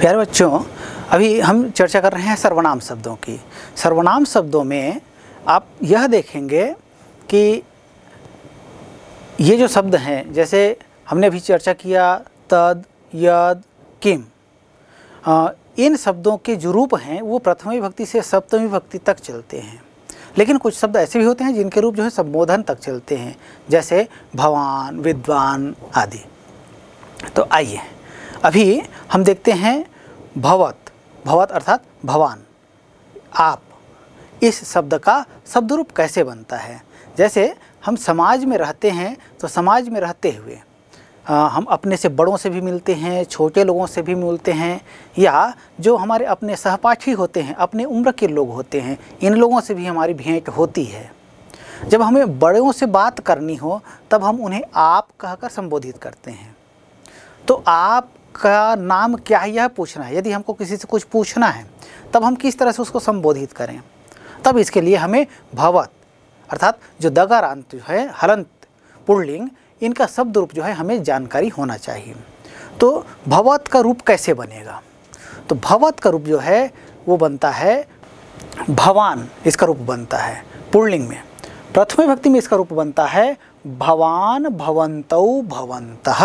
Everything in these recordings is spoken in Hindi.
प्यारे बच्चों अभी हम चर्चा कर रहे हैं सर्वनाम शब्दों की सर्वनाम शब्दों में आप यह देखेंगे कि ये जो शब्द हैं जैसे हमने अभी चर्चा किया तद यद किम इन शब्दों के जो रूप हैं वो प्रथमी भक्ति से सप्तमी भक्ति तक चलते हैं लेकिन कुछ शब्द ऐसे भी होते हैं जिनके रूप जो है संबोधन तक चलते हैं जैसे भवान विद्वान आदि तो आइए अभी हम देखते हैं भवत भवत अर्थात भवान आप इस शब्द का शब्द रूप कैसे बनता है जैसे हम समाज में रहते हैं तो समाज में रहते हुए आ, हम अपने से बड़ों से भी मिलते हैं छोटे लोगों से भी मिलते हैं या जो हमारे अपने सहपाठी होते हैं अपने उम्र के लोग होते हैं इन लोगों से भी हमारी भेंट होती है जब हमें बड़ों से बात करनी हो तब हम उन्हें आप कहकर संबोधित करते हैं तो आप का नाम क्या है यह पूछना है यदि हमको किसी से कुछ पूछना है तब हम किस तरह से उसको संबोधित करें तब इसके लिए हमें भवत अर्थात जो दगारांत जो है हलंत पुरलिंग इनका शब्द रूप जो है हमें जानकारी होना चाहिए तो भवत का रूप कैसे बनेगा तो भवत का रूप जो है वो बनता है भवान इसका रूप बनता है पुरलिंग में प्रथम भक्ति में इसका रूप बनता है भवान भवंतौ भवंतः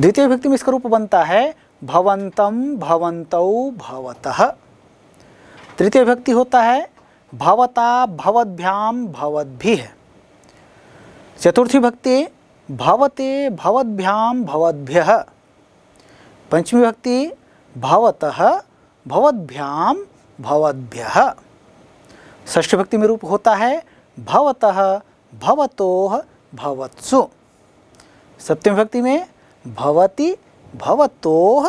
द्वितीय व्यक्ति में इसका रूप बनता है भवंतम भवंतौ भवतः तृतीय व्यक्ति होता है भवता भवद्भ्याम भवद्भि है चतुर्थी भक्ति भवते भवद्भ्याम भवद्भ्य पंचमी भक्ति भवतः भवद्भ्याम भवद्भ्य षष्ठ भक्ति में रूप होता है भवतः भवतोह भवत्सु सप्तमी भक्ति में भवति भवतोह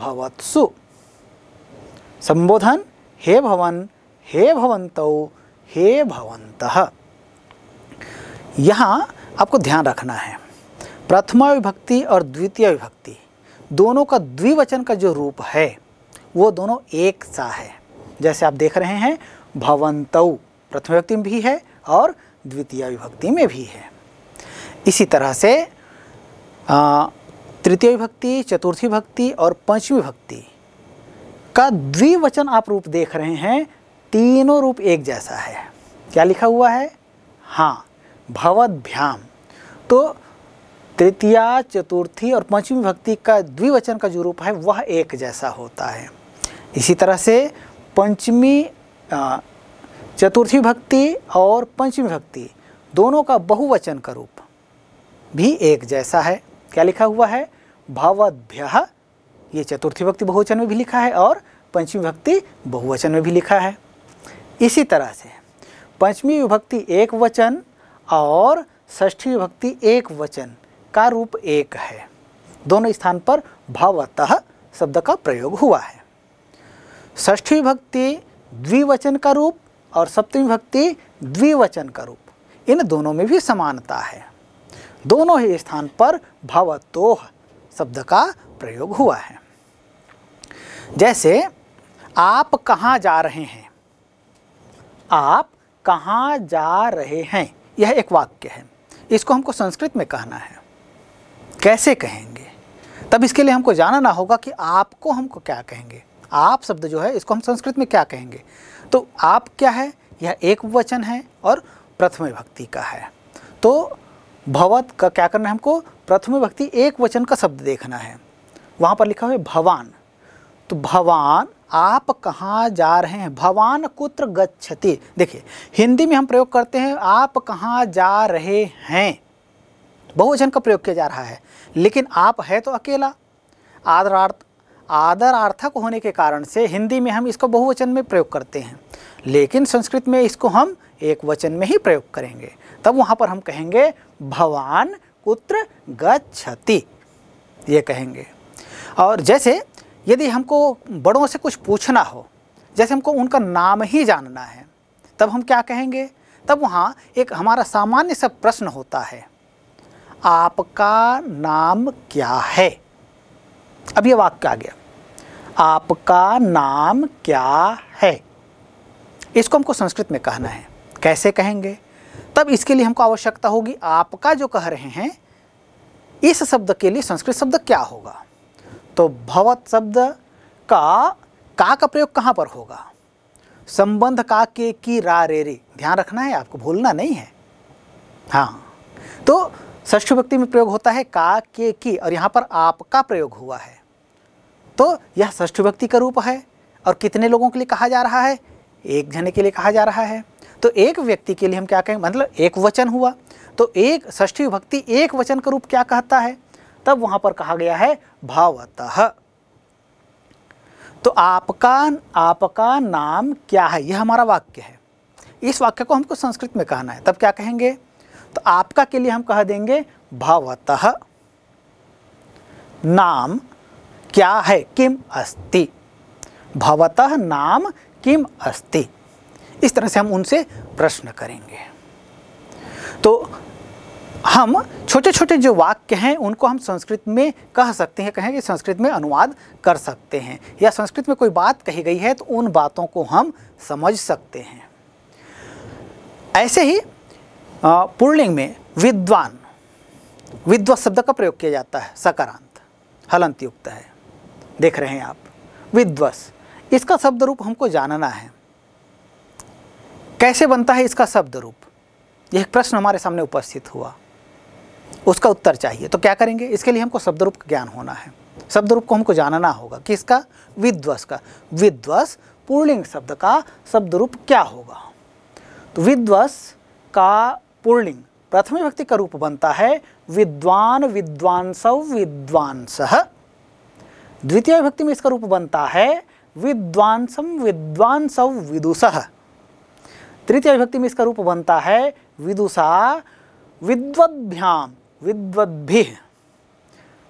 भवत्सु संबोधन हे भवन हे भवंतौ हे भवंतः यहाँ आपको ध्यान रखना है प्रथमा विभक्ति और द्वितीय विभक्ति दोनों का द्विवचन का जो रूप है वो दोनों एक सा है जैसे आप देख रहे हैं भवंतौ प्रथम विभक्ति में भी है और द्वितीय विभक्ति में भी है इसी तरह से आ, तृतीय विभक्ति चतुर्थी भक्ति और पांचवी भक्ति का द्विवचन आप रूप देख रहे हैं तीनों रूप एक जैसा है क्या लिखा हुआ है हाँ भवद्भ्याम तो तृतीया चतुर्थी और पंचमी भक्ति का द्विवचन का जो रूप है वह एक जैसा होता है इसी तरह से पंचमी चतुर्थी भक्ति और पंचमी भक्ति दोनों का बहुवचन का रूप भी एक जैसा है क्या लिखा हुआ है भावाभ्य ये चतुर्थी भक्ति बहुवचन में भी लिखा है और पंचमी भक्ति बहुवचन में भी लिखा है इसी तरह से पंचमी विभक्ति एक वचन और षष्ठी विभक्ति एक वचन का रूप एक है दोनों स्थान पर भावतः शब्द का प्रयोग हुआ है षष्ठी विभक्ति द्विवचन का रूप और सप्तमी भक्ति द्विवचन का रूप इन दोनों में भी समानता है दोनों ही स्थान पर भवतोह शब्द का प्रयोग हुआ है जैसे आप कहाँ जा रहे हैं आप कहाँ जा रहे हैं यह एक वाक्य है इसको हमको संस्कृत में कहना है कैसे कहेंगे तब इसके लिए हमको जानना होगा कि आपको हमको क्या कहेंगे आप शब्द जो है इसको हम संस्कृत में क्या कहेंगे तो आप क्या है यह एक वचन है और प्रथम भक्ति का है तो भवत का क्या करना है हमको प्रथम भक्ति एक वचन का शब्द देखना है वहाँ पर लिखा हुआ है भवान तो भवान आप कहाँ जा रहे हैं भवान कुत्र गच्छति देखिए हिंदी में हम प्रयोग करते हैं आप कहाँ जा रहे हैं बहुवचन का प्रयोग किया जा रहा है लेकिन आप है तो अकेला आदरार्थ आदरार्थक होने के कारण से हिंदी में हम इसको बहुवचन में प्रयोग करते हैं लेकिन संस्कृत में इसको हम एक वचन में ही प्रयोग करेंगे तब वहाँ पर हम कहेंगे भवान कुत्र गच्छति ये कहेंगे और जैसे यदि हमको बड़ों से कुछ पूछना हो जैसे हमको उनका नाम ही जानना है तब हम क्या कहेंगे तब वहाँ एक हमारा सामान्य सा प्रश्न होता है आपका नाम क्या है अब ये वाक्य आ गया आपका नाम क्या है इसको हमको संस्कृत में कहना है कैसे कहेंगे तब इसके लिए हमको आवश्यकता होगी आपका जो कह रहे हैं इस शब्द के लिए संस्कृत शब्द क्या होगा तो भवत शब्द का का का प्रयोग कहाँ पर होगा संबंध का के की रा रे रे ध्यान रखना है आपको भूलना नहीं है हाँ तो ष्ठ व्यक्ति में प्रयोग होता है का के की और यहाँ पर आपका प्रयोग हुआ है तो यह ष्ठ व्यक्ति का रूप है और कितने लोगों के लिए कहा जा रहा है एक जने के लिए कहा जा रहा है तो एक व्यक्ति के लिए हम क्या कहेंगे मतलब एक वचन हुआ तो एक ष्ठी भक्ति एक वचन का रूप क्या कहता है तब वहां पर कहा गया है भावतः तो आपका आपका नाम क्या है यह हमारा वाक्य है इस वाक्य को हमको संस्कृत में कहना है तब क्या कहेंगे तो आपका के लिए हम कह देंगे भावतः नाम क्या है किम अस्ति भवतः नाम किम अस्ति इस तरह से हम उनसे प्रश्न करेंगे तो हम छोटे छोटे जो वाक्य हैं उनको हम संस्कृत में कह सकते हैं कहें कि संस्कृत में अनुवाद कर सकते हैं या संस्कृत में कोई बात कही गई है तो उन बातों को हम समझ सकते हैं ऐसे ही पुर्णिंग में विद्वान विद्व शब्द का प्रयोग किया जाता है सकारांत हलंत युक्त है देख रहे हैं आप विद्वस इसका शब्द रूप हमको जानना है कैसे बनता है इसका शब्द रूप यह प्रश्न हमारे सामने उपस्थित हुआ उसका उत्तर चाहिए तो क्या करेंगे इसके लिए हमको शब्द रूप ज्ञान होना है शब्द रूप को हमको जानना होगा किसका विध्वस का विध्वस पूर्णिंग शब्द का शब्द रूप क्या होगा तो विध्वस का पूर्णिंग प्रथम व्यक्ति का रूप बनता है विद्वान विद्वांस विद्वांस द्वितीय व्यक्ति में इसका रूप बनता है विद्वांसम विद्वांस विदुष तृतीय विभक्ति में इसका रूप बनता है विदुषा विद्वद्भ्याम विद्वद्भि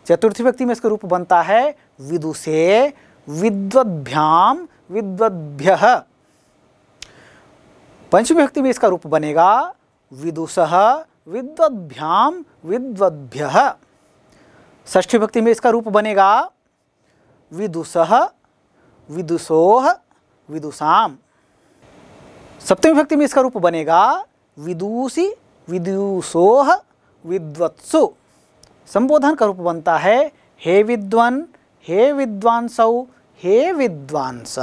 चतुर्थी व्यक्ति में इसका रूप बनता है विदुषे विद्वद्भ्याम विद्वद्भ्य पंचमी व्यक्ति में इसका रूप बनेगा विदुष विद्वद्भ्याम विद्वद्भ्य ष्ठी भक्ति में इसका रूप बनेगा विदुष विदुषोह विदुषाम सप्तमी विभक्ति में इसका रूप बनेगा विदूषी विदुषोह विद्वत्सु संबोधन का रूप बनता है हे विद्वन हे विद्वांसौ हे विद्वांस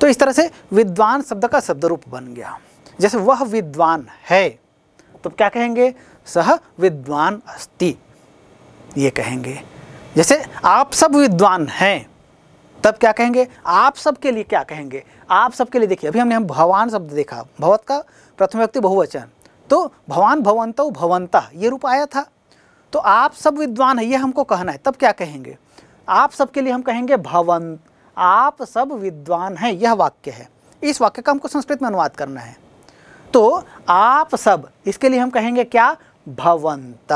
तो इस तरह से विद्वान शब्द का शब्द रूप बन गया जैसे वह विद्वान है तो क्या कहेंगे सह विद्वान अस्ति ये कहेंगे जैसे आप सब विद्वान हैं तब क्या कहेंगे आप सबके लिए क्या कहेंगे आप सबके लिए देखिए अभी हमने हम भगवान शब्द देखा भगवत का प्रथम व्यक्ति बहुवचन तो भगवान भवंत भवंता ये रूप आया था तो आप सब विद्वान है ये हमको कहना है तब क्या कहेंगे आप सबके लिए हम कहेंगे भवन आप सब विद्वान हैं यह वाक्य है इस वाक्य का हमको संस्कृत में अनुवाद करना है तो आप सब इसके लिए हम कहेंगे क्या भवंत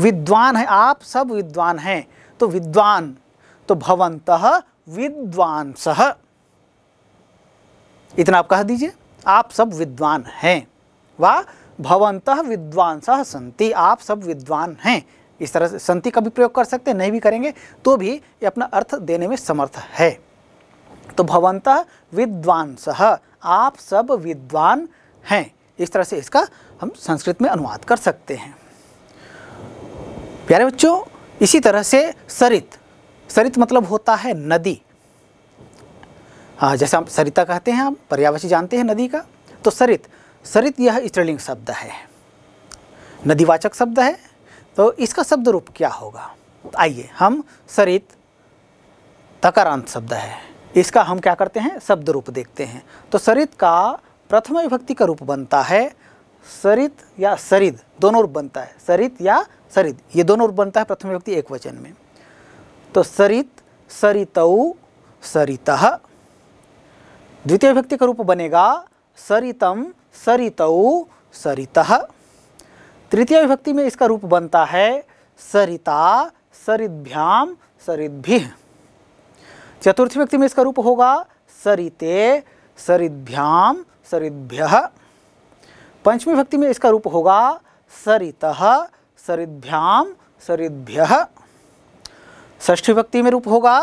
विद्वान है आप सब विद्वान हैं तो विद्वान तो भवंत विद्वांस इतना आप कह दीजिए आप सब विद्वान हैं वा भवंत विद्वांस संति आप सब विद्वान हैं इस तरह से संति का भी प्रयोग कर सकते हैं नहीं भी करेंगे तो भी ये अपना अर्थ देने में समर्थ है तो भवंत विद्वांस आप सब विद्वान हैं इस तरह से इसका हम संस्कृत में अनुवाद कर सकते हैं प्यारे बच्चों इसी तरह से सरित सरित मतलब होता है नदी हाँ जैसे हम सरिता कहते हैं हम पर्यावशी जानते हैं नदी का तो सरित सरित यह स्त्रीलिंग शब्द है नदीवाचक शब्द है तो इसका शब्द रूप क्या होगा तो आइए हम सरित तकारांत शब्द है इसका हम क्या करते हैं शब्द रूप देखते हैं तो सरित का प्रथम विभक्ति का रूप बनता है सरित या सरिद दोनों रूप बनता है सरित या सरिद ये दोनों रूप बनता है प्रथम विभक्ति एक वचन में तो सरित सरितऊ सरित द्वितीय व्यक्ति का रूप बनेगा सरितम सरितऊ सरित तृतीय विभक्ति में इसका रूप बनता है सरिता सरिद्याम सरिद्भि चतुर्थ व्यक्ति में इसका रूप होगा सरिते सरिद्याम सरिद्भ्य पंचमी व्यक्ति में इसका रूप होगा सरिता सरिद्याम सरिद्भ्य ष्ठी भक्ति में रूप होगा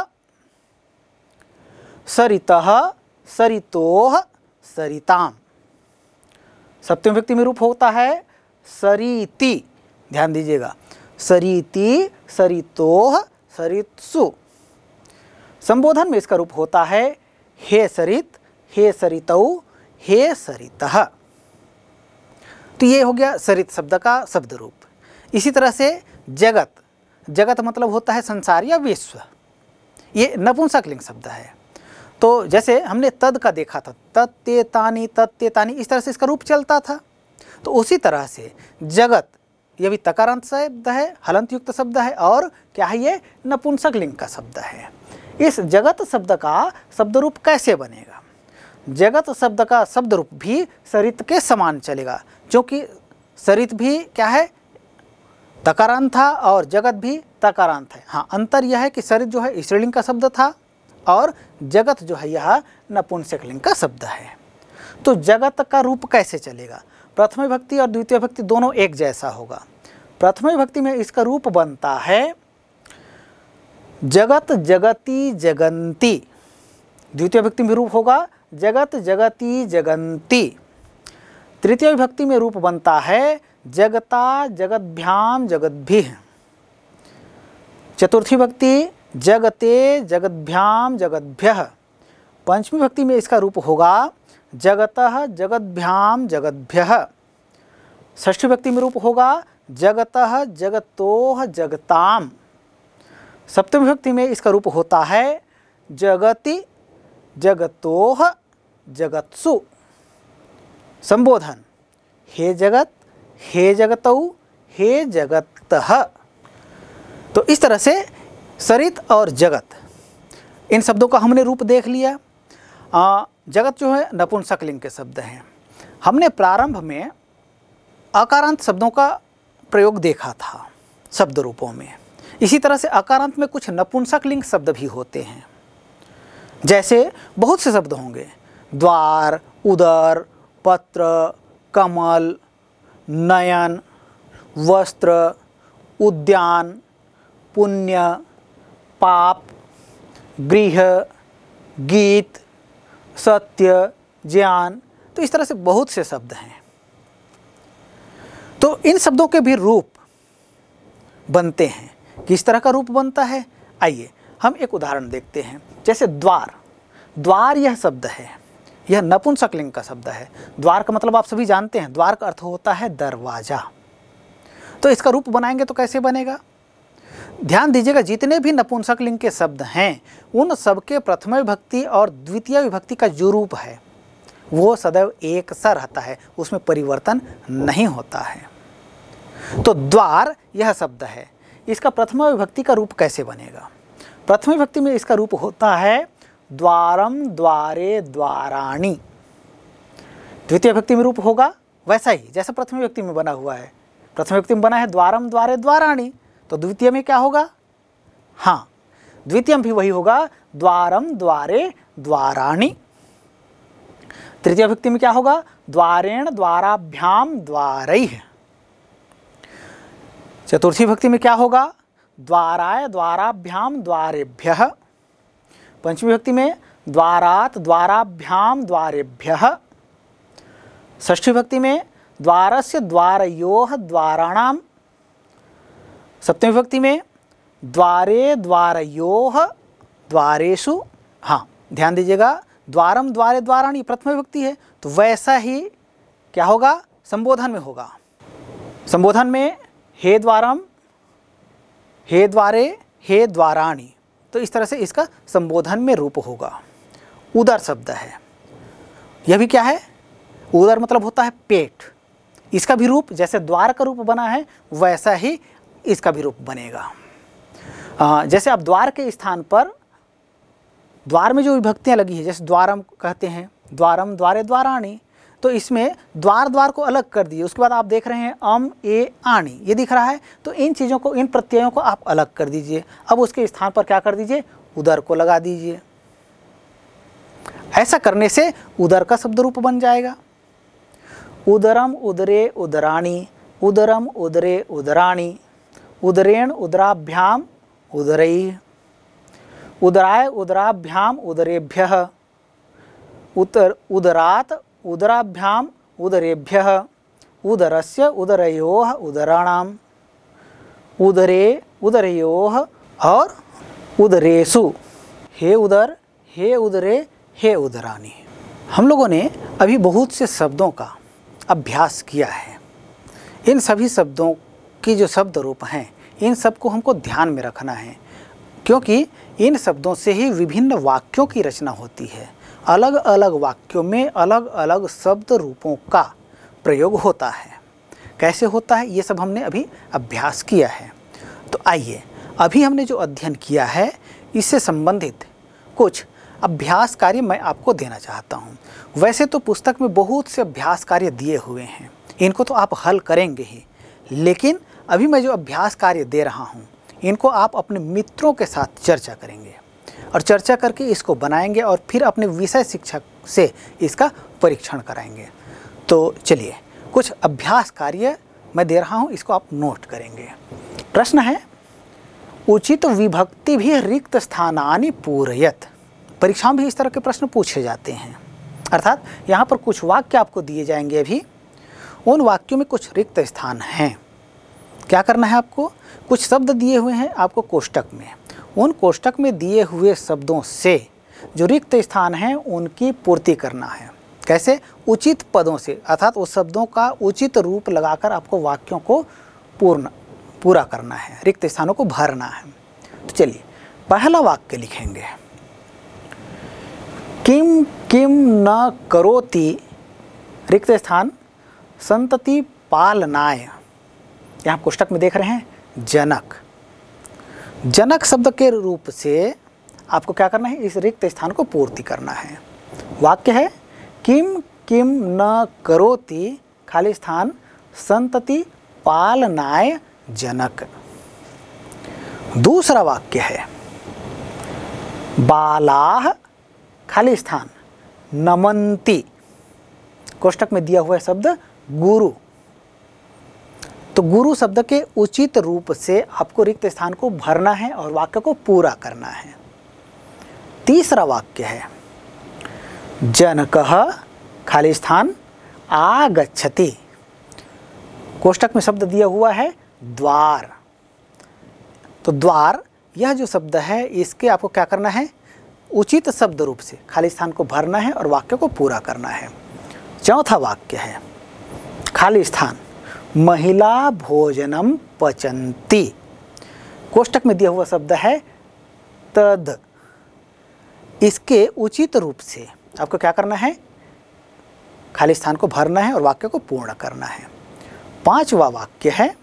सरित सरितोह सरिताम सप्तम व्यक्ति में रूप होता है सरीति ध्यान दीजिएगा सरीति सरितोह सरित्सु संबोधन में इसका रूप होता है हे सरित हे सरित हे सरित तो ये हो गया सरित शब्द का शब्द रूप इसी तरह से जगत जगत मतलब होता है संसार या विश्व ये नपुंसक लिंग शब्द है तो जैसे हमने तद का देखा था तत्ते तानी तानी इस तरह से इसका रूप चलता था तो उसी तरह से जगत ये भी तकारांत शब्द है हलंत युक्त शब्द है और क्या है ये नपुंसक लिंग का शब्द है इस जगत शब्द का शब्द रूप कैसे बनेगा जगत शब्द का शब्द रूप भी सरित के समान चलेगा क्योंकि सरित भी क्या है तकारांत था और जगत भी तकारांत है हाँ अंतर यह है कि शरीर जो है स्त्रीलिंग का शब्द था और जगत जो है यह नपुंसकलिंग का शब्द है तो जगत का रूप कैसे चलेगा प्रथम भक्ति और द्वितीय भक्ति दोनों एक जैसा होगा प्रथम भक्ति में इसका रूप बनता है जगत जगती जगंती द्वितीय भक्ति में रूप होगा जगत जगती जगंती तृतीय विभक्ति में रूप बनता है जगता जगदभ्याम जगदभि चतुर्थी भक्ति जगते जगद्भ्याम जगदभ्य पंचमी भक्ति में इसका रूप होगा जगत जगद्भ्याम जगदभ्य ष्ठी भक्ति में रूप होगा जगत जगतो जगताम सप्तमी भक्ति में इसका रूप होता है जगति जगतोह जगत्सु संबोधन हे जगत हे जगत हे जगत तो इस तरह से सरित और जगत इन शब्दों का हमने रूप देख लिया आ, जगत जो है नपुंसकलिंग के शब्द हैं हमने प्रारंभ में अकारांत शब्दों का प्रयोग देखा था शब्द रूपों में इसी तरह से अकारांत में कुछ नपुंसकलिंग शब्द भी होते हैं जैसे बहुत से शब्द होंगे द्वार उदर पत्र कमल नयन वस्त्र उद्यान पुण्य पाप गृह गीत सत्य ज्ञान तो इस तरह से बहुत से शब्द हैं तो इन शब्दों के भी रूप बनते हैं किस तरह का रूप बनता है आइए हम एक उदाहरण देखते हैं जैसे द्वार द्वार यह शब्द है यह नपुंसक लिंग का शब्द है द्वार का मतलब आप सभी जानते हैं द्वार का अर्थ होता है दरवाज़ा तो इसका रूप बनाएंगे तो कैसे बनेगा ध्यान दीजिएगा जितने भी नपुंसक लिंग के शब्द हैं उन सबके प्रथम विभक्ति और द्वितीय विभक्ति का जो रूप है वो सदैव एक सा रहता है उसमें परिवर्तन नहीं होता है तो द्वार यह शब्द है इसका प्रथम विभक्ति का रूप कैसे बनेगा प्रथम विभक्ति में इसका रूप होता है द्वारम द्वारे द्वाराणी द्वितीय व्यक्ति में रूप होगा वैसा ही जैसा प्रथम व्यक्ति में बना हुआ है प्रथम व्यक्ति में बना है द्वारम द्वारे द्वाराणी तो द्वितीय में क्या होगा हाँ द्वितीय भी वही होगा द्वारम द्वारे द्वाराणी तृतीय व्यक्ति में क्या होगा द्वारेण द्वाराभ्याम द्वार चतुर्थी भक्ति में क्या होगा द्वाराय द्वाराभ्याम द्वारेभ्य पंचमी विभक्ति में द्वारात द्वाराभ्याम द्वारेभ्य षष्ठी भक्ति में द्वारस्य द्वारयो द्वाराणाम सप्तमी विभक्ति में द्वारे द्वारयो द्वारेषु हाँ ध्यान दीजिएगा द्वारम द्वारे ये प्रथम विभक्ति है तो वैसा ही क्या होगा संबोधन में होगा संबोधन में हे द्वारम हे द्वारे हे द्वाराणी तो इस तरह से इसका संबोधन में रूप होगा उदर शब्द है यह भी क्या है उदर मतलब होता है पेट इसका भी रूप जैसे द्वार का रूप बना है वैसा ही इसका भी रूप बनेगा आ, जैसे आप द्वार के स्थान पर द्वार में जो विभक्तियाँ लगी हैं जैसे द्वारम कहते हैं द्वारम द्वारे द्वाराणी तो इसमें द्वार द्वार को अलग कर दिए उसके बाद आप देख रहे हैं अम ए आणी ये दिख रहा है तो इन चीज़ों को इन प्रत्ययों को आप अलग कर दीजिए अब उसके स्थान पर क्या कर दीजिए उदर को लगा दीजिए ऐसा करने से उदर का शब्द रूप बन जाएगा उदरम उदरे उदराणी उदरम उदरे उदराणी उदरेण उदराभ्याम उदरई उदराय उदराभ्याम उदरेभ्य उतर उदरात उदराभ्याम उदरेभ्य उदर से उदर उदराणाम उदरे उदरो और उदरेशु हे उदर हे उदरे हे उदरानी हम लोगों ने अभी बहुत से शब्दों का अभ्यास किया है इन सभी शब्दों की जो शब्द रूप हैं इन सबको हमको ध्यान में रखना है क्योंकि इन शब्दों से ही विभिन्न वाक्यों की रचना होती है अलग अलग वाक्यों में अलग अलग शब्द रूपों का प्रयोग होता है कैसे होता है ये सब हमने अभी अभ्यास किया है तो आइए अभी हमने जो अध्ययन किया है इससे संबंधित कुछ अभ्यास कार्य मैं आपको देना चाहता हूँ वैसे तो पुस्तक में बहुत से अभ्यास कार्य दिए हुए हैं इनको तो आप हल करेंगे ही लेकिन अभी मैं जो अभ्यास कार्य दे रहा हूँ इनको आप अपने मित्रों के साथ चर्चा करेंगे और चर्चा करके इसको बनाएंगे और फिर अपने विषय शिक्षक से इसका परीक्षण कराएंगे तो चलिए कुछ अभ्यास कार्य मैं दे रहा हूँ इसको आप नोट करेंगे प्रश्न है उचित विभक्ति भी रिक्त स्थानानि पूरयत परीक्षा में भी इस तरह के प्रश्न पूछे जाते हैं अर्थात यहाँ पर कुछ वाक्य आपको दिए जाएंगे अभी उन वाक्यों में कुछ रिक्त स्थान हैं क्या करना है आपको कुछ शब्द दिए हुए हैं आपको कोष्टक में उन कोष्टक में दिए हुए शब्दों से जो रिक्त स्थान हैं उनकी पूर्ति करना है कैसे उचित पदों से अर्थात उस शब्दों का उचित रूप लगाकर आपको वाक्यों को पूर्ण पूरा करना है रिक्त स्थानों को भरना है तो चलिए पहला वाक्य लिखेंगे किम किम न करोति रिक्त स्थान संतति पालनाय यहाँ कोष्टक में देख रहे हैं जनक जनक शब्द के रूप से आपको क्या करना है इस रिक्त स्थान को पूर्ति करना है वाक्य है किम किम न करोति खाली स्थान संतति पालनाय जनक दूसरा वाक्य है बालाह खाली स्थान नमंती कोष्टक में दिया हुआ शब्द गुरु तो गुरु शब्द के उचित रूप से आपको रिक्त स्थान को भरना है और वाक्य को पूरा करना है तीसरा वाक्य है जनक खाली स्थान आगच्छति कोष्टक में शब्द दिया हुआ है द्वार तो द्वार यह जो शब्द है इसके आपको क्या करना है उचित शब्द रूप से खाली स्थान को भरना है और वाक्य को पूरा करना है चौथा वाक्य है खाली स्थान महिला भोजनम पचंती कोष्टक में दिया हुआ शब्द है तद इसके उचित रूप से आपको क्या करना है खाली स्थान को भरना है और वाक्य को पूर्ण करना है पांचवा वाक्य है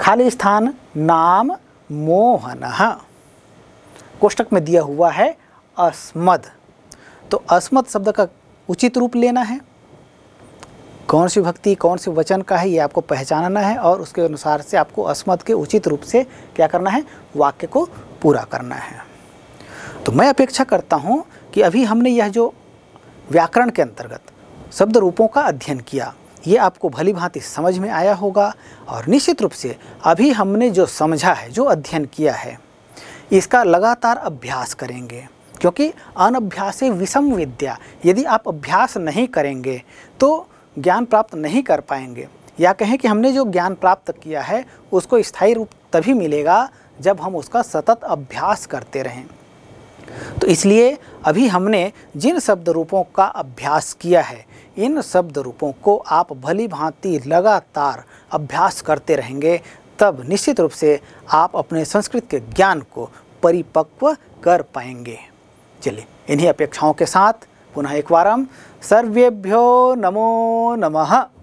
खाली स्थान नाम मोहन कोष्टक में दिया हुआ है अस्मद तो अस्मद शब्द का उचित रूप लेना है कौन सी भक्ति कौन से वचन का है ये आपको पहचानना है और उसके अनुसार से आपको अस्मत के उचित रूप से क्या करना है वाक्य को पूरा करना है तो मैं अपेक्षा करता हूँ कि अभी हमने यह जो व्याकरण के अंतर्गत शब्द रूपों का अध्ययन किया ये आपको भली भांति समझ में आया होगा और निश्चित रूप से अभी हमने जो समझा है जो अध्ययन किया है इसका लगातार अभ्यास करेंगे क्योंकि अनभ्यास विषम विद्या यदि आप अभ्यास नहीं करेंगे तो ज्ञान प्राप्त नहीं कर पाएंगे या कहें कि हमने जो ज्ञान प्राप्त किया है उसको स्थायी रूप तभी मिलेगा जब हम उसका सतत अभ्यास करते रहें तो इसलिए अभी हमने जिन शब्द रूपों का अभ्यास किया है इन शब्द रूपों को आप भली भांति लगातार अभ्यास करते रहेंगे तब निश्चित रूप से आप अपने संस्कृत के ज्ञान को परिपक्व कर पाएंगे चलिए इन्हीं अपेक्षाओं के साथ पुनः एकवारं सर्वेभ्यो नमो नमः